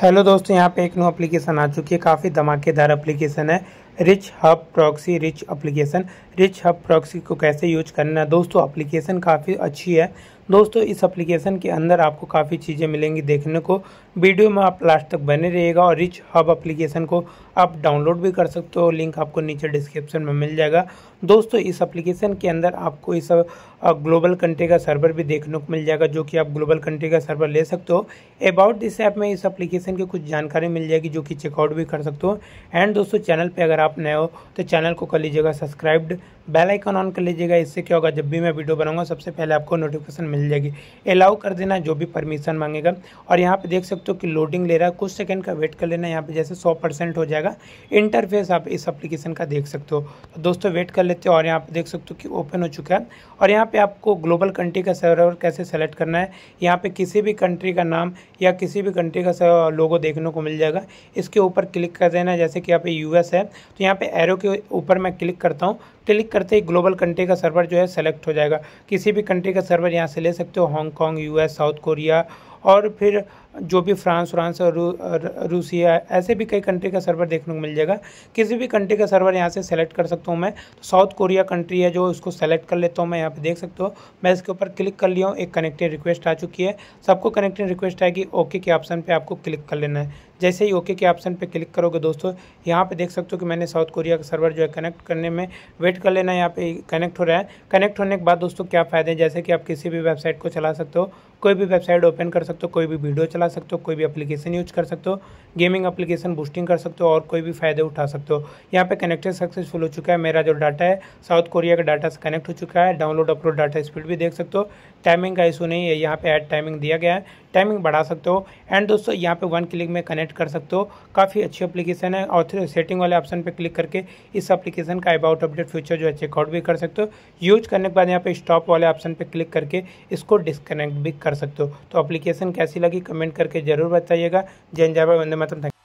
hello दोस्तों यहाँ पे एक न्यू एप्लीकेशन आ चुकी है काफ़ी धमाकेदार एप्लीकेशन है rich hub proxy rich application rich hub proxy को कैसे यूज करना है दोस्तों एप्लीकेशन काफ़ी अच्छी है दोस्तों इस एप्लीकेशन के अंदर आपको काफ़ी चीज़ें मिलेंगी देखने को वीडियो में आप लास्ट तक बने रहिएगा और रिच हब एप्लीकेशन को आप डाउनलोड भी कर सकते हो लिंक आपको नीचे डिस्क्रिप्शन में मिल जाएगा दोस्तों इस एप्लीकेशन के अंदर आपको इस ग्लोबल कंट्री का सर्वर भी देखने को मिल जाएगा जो कि आप ग्लोबल कंट्री का सर्वर ले सकते हो अबाउट दिस ऐप में इस एप्लीकेशन की कुछ जानकारी मिल जाएगी जो कि चेकआउट भी कर सकते हो एंड दोस्तों चैनल पर अगर आप नए हो तो चैनल को कर लीजिएगा सब्सक्राइब्ड बेल आइकन ऑन कर लीजिएगा इससे क्या होगा जब भी मैं वीडियो बनाऊंगा सबसे पहले आपको नोटिफिकेशन मिल मिल जाएगी अलाउ कर देना जो भी परमिशन मांगेगा और यहाँ पे देख सकते हो कि लोडिंग ले रहा है कुछ सेकंड का वेट कर लेना यहाँ पे जैसे 100 परसेंट हो जाएगा इंटरफेस आप इस एप्लीकेशन का देख सकते हो तो दोस्तों वेट कर लेते हो और यहाँ पे देख सकते हो कि ओपन हो चुका है और यहाँ पे आपको ग्लोबल कंट्री का सर्वर कैसे सेलेक्ट करना है यहाँ पे किसी भी कंट्री का नाम या किसी भी कंट्री का लोगो देखने को मिल जाएगा इसके ऊपर क्लिक कर देना जैसे कि यहाँ पे यूएस है तो यहाँ पे एरो के ऊपर मैं क्लिक करता हूँ क्लिक करते ही ग्लोबल कंट्री का सर्वर जो है सेलेक्ट हो जाएगा किसी भी कंट्री का सर्वर यहाँ से ले सकते हो हांगकांग यूएस साउथ कोरिया और फिर जो भी फ्रांस फ्रांस और रू, रूसिया ऐसे भी कई कंट्री का सर्वर देखने को मिल जाएगा किसी भी कंट्री का सर्वर यहाँ से सेलेक्ट कर सकता हूँ मैं तो साउथ कोरिया कंट्री है जो उसको सेलेक्ट कर लेता हूँ मैं यहाँ पे देख सकता हूँ मैं इसके ऊपर क्लिक कर लिया हूँ एक कनेक्टेड रिक्वेस्ट आ चुकी है सबको कनेक्टेड रिक्वेस्ट आएगी ओके के ऑप्शन पर आपको क्लिक कर लेना है जैसे ही ओके के ऑप्शन पर क्लिक करोगे दोस्तों यहाँ पर देख सकते हो कि मैंने साउथ कोरिया का सर्वर जो है कनेक्ट करने में वेट कर लेना है यहाँ पर कनेक्ट हो रहा है कनेक्ट होने के बाद दोस्तों क्या फ़ायदे हैं जैसे कि आप किसी भी वेबसाइट को चला सकते हो कोई भी वेबसाइट ओपन कर सकते हो कोई भी वीडियो चला लगा सकते हो कोई भी एप्लीकेशन यूज कर सकते हो गेमिंग एप्लीकेशन बूस्टिंग कर सकते हो और कोई भी फ़ायदे उठा सकते हो यहाँ पे कनेक्टेड सक्सेसफुल हो चुका है मेरा जो डाटा है साउथ कोरिया का डाटा से कनेक्ट हो चुका है डाउनलोड अपलोड डाटा स्पीड भी देख सकते हो टाइमिंग का इशू नहीं है यहाँ पे ऐड टाइमिंग दिया गया है टाइमिंग बढ़ा सकते हो एंड दोस्तों यहाँ पे वन क्लिक में कनेक्ट कर सकते हो काफ़ी अच्छी एप्लीकेशन है और सेटिंग वाले ऑप्शन पर क्लिक करके इस एप्लीकेशन का अबाउट अपडेट फ्यूचर जो है चेकआउट भी कर सकते हो यूज करने के बाद यहाँ पे स्टॉप वाले ऑप्शन पर क्लिक करके इसको डिसकनेक्ट भी कर सकते हो तो अप्लीकेशन कैसी लगी कमेंट कमेंट करके जरूर बताइएगा जय जय वंदे मातम